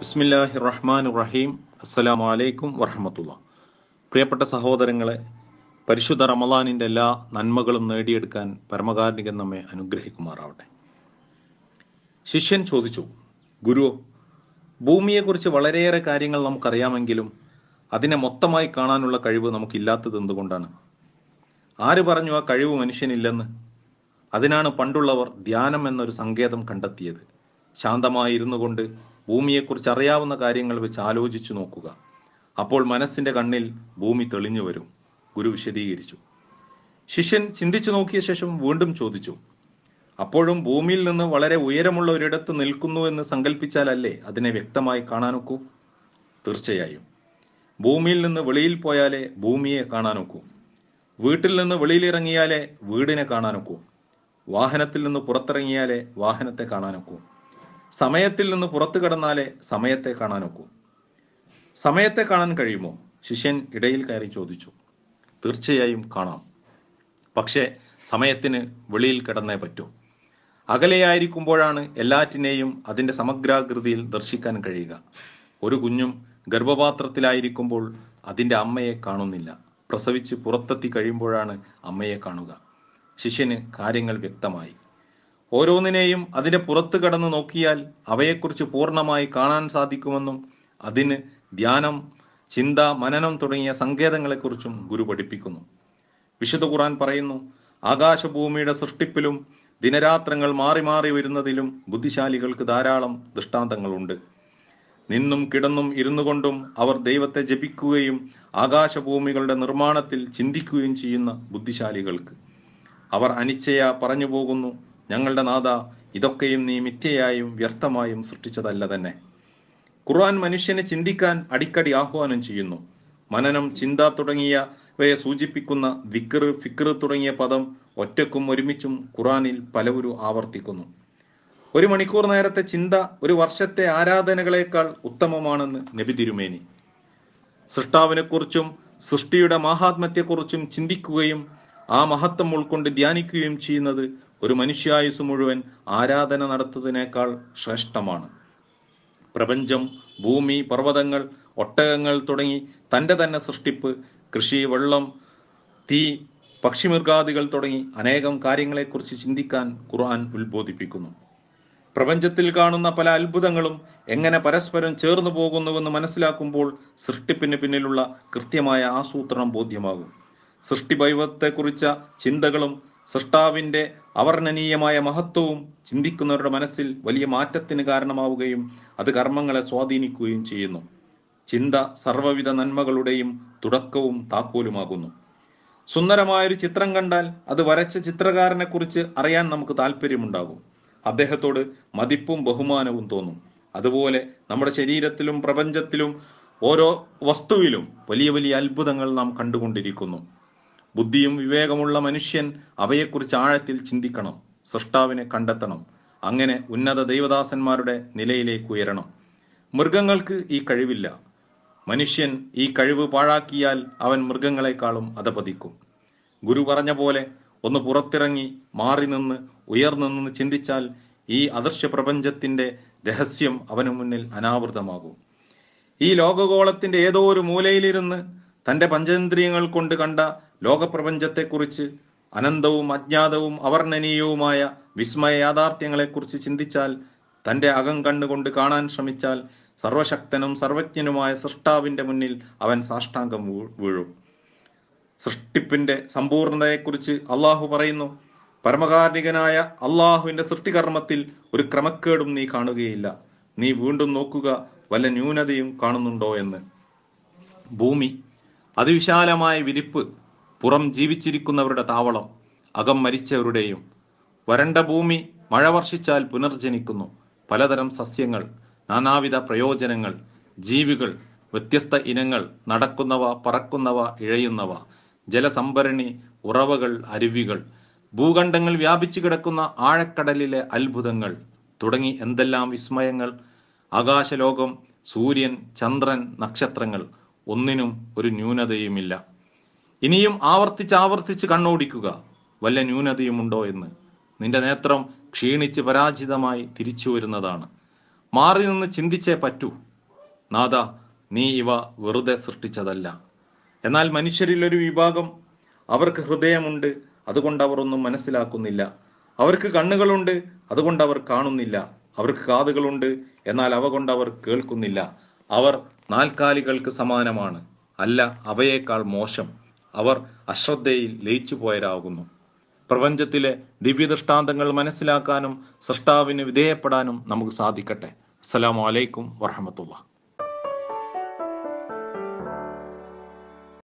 ബിസ്മില്ലാഹി റഹ്മാൻ റഹീം അസ്സലാമു അലൈക്കും വറഹമത്തുള്ള പ്രിയപ്പെട്ട സഹോദരങ്ങളെ പരിശുദ്ധ റമദാനിൻ്റെ എല്ലാ നന്മകളും നേടിയെടുക്കാൻ പരമകാരുണികൻ നമ്മെ അനുഗ്രഹിക്കുമാറാവട്ടെ ശിഷ്യൻ ചോദിച്ചു ഗുരു ഭൂമിയെക്കുറിച്ച് വളരെയേറെ കാര്യങ്ങൾ നമുക്കറിയാമെങ്കിലും അതിനെ മൊത്തമായി കാണാനുള്ള കഴിവ് നമുക്കില്ലാത്തത് എന്തുകൊണ്ടാണ് ആര് പറഞ്ഞു ആ കഴിവ് മനുഷ്യനില്ലെന്ന് അതിനാണ് പണ്ടുള്ളവർ ധ്യാനം എന്നൊരു സങ്കേതം കണ്ടെത്തിയത് ശാന്തമായി ഇരുന്നു കൊണ്ട് ഭൂമിയെക്കുറിച്ച് അറിയാവുന്ന കാര്യങ്ങൾ വെച്ച് ആലോചിച്ചു നോക്കുക അപ്പോൾ മനസ്സിന്റെ കണ്ണിൽ ഭൂമി തെളിഞ്ഞു വരും ഗുരു വിശദീകരിച്ചു ശിഷ്യൻ ചിന്തിച്ചു നോക്കിയ ശേഷം വീണ്ടും ചോദിച്ചു അപ്പോഴും ഭൂമിയിൽ നിന്ന് വളരെ ഉയരമുള്ള ഒരിടത്ത് നിൽക്കുന്നു എന്ന് സങ്കല്പിച്ചാലല്ലേ അതിനെ വ്യക്തമായി കാണാനൊക്കൂ തീർച്ചയായും ഭൂമിയിൽ നിന്ന് വെളിയിൽ പോയാലേ ഭൂമിയെ കാണാനൊക്കൂ വീട്ടിൽ നിന്ന് വെളിയിലിറങ്ങിയാലേ വീടിനെ കാണാനൊക്കൂ വാഹനത്തിൽ നിന്ന് പുറത്തിറങ്ങിയാലേ വാഹനത്തെ കാണാനൊക്കൂ സമയത്തിൽ നിന്ന് പുറത്തു കടന്നാലേ സമയത്തെ കാണാൻ ഒക്കൂ സമയത്തെ കാണാൻ കഴിയുമോ ശിഷ്യൻ ഇടയിൽ കയറി ചോദിച്ചു തീർച്ചയായും കാണാം പക്ഷേ സമയത്തിന് വെളിയിൽ കിടന്നേ പറ്റൂ അകലെയായിരിക്കുമ്പോഴാണ് എല്ലാറ്റിനെയും അതിൻ്റെ സമഗ്രാകൃതിയിൽ ദർശിക്കാൻ കഴിയുക ഒരു കുഞ്ഞും ഗർഭപാത്രത്തിലായിരിക്കുമ്പോൾ അതിൻ്റെ അമ്മയെ കാണുന്നില്ല പ്രസവിച്ച് പുറത്തെത്തി കഴിയുമ്പോഴാണ് അമ്മയെ കാണുക ശിഷ്യന് കാര്യങ്ങൾ വ്യക്തമായി ഓരോന്നിനെയും അതിന്റെ പുറത്ത് കടന്നു നോക്കിയാൽ അവയെക്കുറിച്ച് പൂർണ്ണമായി കാണാൻ സാധിക്കുമെന്നും അതിന് ധ്യാനം ചിന്ത മനനം തുടങ്ങിയ സങ്കേതങ്ങളെക്കുറിച്ചും ഗുരു പഠിപ്പിക്കുന്നു വിശുദ്ധ ഖുറാൻ പറയുന്നു ആകാശഭൂമിയുടെ സൃഷ്ടിപ്പിലും ദിനരാത്രങ്ങൾ മാറി മാറി വരുന്നതിലും ബുദ്ധിശാലികൾക്ക് ധാരാളം ദൃഷ്ടാന്തങ്ങളുണ്ട് നിന്നും കിടന്നും ഇരുന്നു കൊണ്ടും അവർ ദൈവത്തെ ജപിക്കുകയും ആകാശഭൂമികളുടെ നിർമ്മാണത്തിൽ ചിന്തിക്കുകയും ചെയ്യുന്ന ബുദ്ധിശാലികൾക്ക് അവർ അനിശ്ചയ പറഞ്ഞു പോകുന്നു ഞങ്ങളുടെ നാഥ ഇതൊക്കെയും നീ മിഥ്യയായും വ്യർത്ഥമായും സൃഷ്ടിച്ചതല്ല തന്നെ ഖുർആൻ മനുഷ്യനെ ചിന്തിക്കാൻ അടിക്കടി ആഹ്വാനം ചെയ്യുന്നു മനനം ചിന്ത തുടങ്ങിയവയെ സൂചിപ്പിക്കുന്ന ദിക്കർ ഫിക്കർ തുടങ്ങിയ പദം ഒറ്റക്കും ഒരുമിച്ചും ഖുറാനിൽ പലവരും ആവർത്തിക്കുന്നു ഒരു മണിക്കൂർ നേരത്തെ ചിന്ത ഒരു വർഷത്തെ ആരാധനകളേക്കാൾ ഉത്തമമാണെന്ന് നബി തിരുമേനി സൃഷ്ടാവിനെക്കുറിച്ചും സൃഷ്ടിയുടെ മാഹാത്മ്യത്തെക്കുറിച്ചും ചിന്തിക്കുകയും ആ മഹത്വം ഉൾക്കൊണ്ട് ധ്യാനിക്കുകയും ചെയ്യുന്നത് ഒരു മനുഷ്യായുസ് മുഴുവൻ ആരാധന നടത്തുന്നതിനേക്കാൾ ശ്രേഷ്ഠമാണ് പ്രപഞ്ചം ഭൂമി പർവ്വതങ്ങൾ ഒട്ടകങ്ങൾ തുടങ്ങി തൻ്റെ തന്നെ സൃഷ്ടിപ്പ് കൃഷി വെള്ളം തീ പക്ഷിമൃഗാദികൾ തുടങ്ങി അനേകം കാര്യങ്ങളെക്കുറിച്ച് ചിന്തിക്കാൻ ഖുർആൻ ഉത്ബോധിപ്പിക്കുന്നു പ്രപഞ്ചത്തിൽ കാണുന്ന പല അത്ഭുതങ്ങളും എങ്ങനെ പരസ്പരം ചേർന്നു പോകുന്നുവെന്ന് മനസ്സിലാക്കുമ്പോൾ സൃഷ്ടിപ്പിന് പിന്നിലുള്ള കൃത്യമായ ആസൂത്രണം ബോധ്യമാകും സൃഷ്ടിഭൈവത്തെക്കുറിച്ച ചിന്തകളും സൃഷ്ടാവിന്റെ അവർണനീയമായ മഹത്വവും ചിന്തിക്കുന്നവരുടെ മനസ്സിൽ വലിയ മാറ്റത്തിന് കാരണമാവുകയും അത് കർമ്മങ്ങളെ സ്വാധീനിക്കുകയും ചെയ്യുന്നു ചിന്ത സർവവിധ നന്മകളുടെയും തുടക്കവും താക്കോലുമാകുന്നു സുന്ദരമായൊരു ചിത്രം കണ്ടാൽ അത് വരച്ച ചിത്രകാരനെ കുറിച്ച് അറിയാൻ നമുക്ക് താല്പര്യമുണ്ടാകും അദ്ദേഹത്തോട് മതിപ്പും ബഹുമാനവും തോന്നും അതുപോലെ നമ്മുടെ ശരീരത്തിലും പ്രപഞ്ചത്തിലും ഓരോ വസ്തുവിലും വലിയ വലിയ അത്ഭുതങ്ങൾ നാം കണ്ടുകൊണ്ടിരിക്കുന്നു ബുദ്ധിയും വിവേകമുള്ള മനുഷ്യൻ അവയെക്കുറിച്ച് ആഴത്തിൽ ചിന്തിക്കണം സൃഷ്ടാവിനെ കണ്ടെത്തണം അങ്ങനെ ഉന്നത ദൈവദാസന്മാരുടെ നിലയിലേക്ക് ഉയരണം മൃഗങ്ങൾക്ക് ഈ കഴിവില്ല മനുഷ്യൻ ഈ കഴിവ് പാഴാക്കിയാൽ അവൻ മൃഗങ്ങളെക്കാളും അധപതിക്കും ഗുരു പറഞ്ഞ പോലെ ഒന്ന് പുറത്തിറങ്ങി മാറി നിന്ന് ഉയർന്നു ചിന്തിച്ചാൽ ഈ അദൃശ്യ പ്രപഞ്ചത്തിന്റെ രഹസ്യം അവന് മുന്നിൽ അനാവൃതമാകും ഈ ലോകഗോളത്തിന്റെ ഏതോ ഒരു മൂലയിലിരുന്ന് തന്റെ പഞ്ചേന്ദ്രിയങ്ങൾ കൊണ്ട് കണ്ട ലോകപ്രപഞ്ചത്തെക്കുറിച്ച് അനന്തവും അജ്ഞാതവും അവർണ്ണനീയവുമായ വിസ്മയ യാഥാർത്ഥ്യങ്ങളെക്കുറിച്ച് ചിന്തിച്ചാൽ തന്റെ അകം കണ്ണുകൊണ്ട് കാണാൻ ശ്രമിച്ചാൽ സർവശക്തനും സർവജ്ഞനുമായ സൃഷ്ടാവിന്റെ മുന്നിൽ അവൻ സാഷ്ടാംഗം വീഴും സൃഷ്ടിപ്പിന്റെ സമ്പൂർണതയെക്കുറിച്ച് അള്ളാഹു പറയുന്നു പരമകാർണികനായ അള്ളാഹുവിന്റെ സൃഷ്ടികർമ്മത്തിൽ ഒരു ക്രമക്കേടും നീ കാണുകയില്ല നീ വീണ്ടും നോക്കുക വല്ല ന്യൂനതയും കാണുന്നുണ്ടോ എന്ന് ഭൂമി അതിവിശാലമായ വിരിപ്പ് പുറം ജീവിച്ചിരിക്കുന്നവരുടെ താവളം അകം മരിച്ചവരുടെയും വരണ്ട ഭൂമി മഴ വർഷിച്ചാൽ പുനർജനിക്കുന്നു പലതരം സസ്യങ്ങൾ നാനാവിധ പ്രയോജനങ്ങൾ ജീവികൾ വ്യത്യസ്ത ഇനങ്ങൾ നടക്കുന്നവ പറക്കുന്നവ ഇഴയുന്നവ ജലസംഭരണി ഉറവകൾ അരുവികൾ ഭൂഖണ്ഡങ്ങൾ വ്യാപിച്ചു കിടക്കുന്ന ആഴക്കടലിലെ അത്ഭുതങ്ങൾ തുടങ്ങി എന്തെല്ലാം വിസ്മയങ്ങൾ ആകാശലോകം സൂര്യൻ ചന്ദ്രൻ നക്ഷത്രങ്ങൾ ഒന്നിനും ഒരു ന്യൂനതയുമില്ല ഇനിയും ആവർത്തിച്ച് ആവർത്തിച്ച് കണ്ണോടിക്കുക വല്ല ന്യൂനതയുമുണ്ടോ എന്ന് നിന്റെ നേത്രം ക്ഷീണിച്ച് പരാജിതമായി തിരിച്ചു വരുന്നതാണ് മാറി നിന്ന് ചിന്തിച്ചേ പറ്റൂ നാഥ നീ ഇവ വെറുതെ സൃഷ്ടിച്ചതല്ല എന്നാൽ മനുഷ്യരിൽ ഒരു വിഭാഗം അവർക്ക് ഹൃദയമുണ്ട് അതുകൊണ്ട് അവർ ഒന്നും മനസ്സിലാക്കുന്നില്ല അവർക്ക് കണ്ണുകളുണ്ട് അതുകൊണ്ട് അവർ കാണുന്നില്ല അവർക്ക് കാതുകളുണ്ട് എന്നാൽ അവ കൊണ്ട് അവർ കേൾക്കുന്നില്ല അവർ നാൽക്കാലികൾക്ക് സമാനമാണ് അല്ല അവയേക്കാൾ മോശം അവർ അശ്രദ്ധയിൽ പോയരാകുന്നു പ്രപഞ്ചത്തിലെ ദിവ്യദൃഷ്ടാന്തങ്ങൾ മനസ്സിലാക്കാനും സൃഷ്ടാവിന് വിധേയപ്പെടാനും നമുക്ക് സാധിക്കട്ടെ അസ്സലാമലൈക്കും വറഹമത്തുള്ള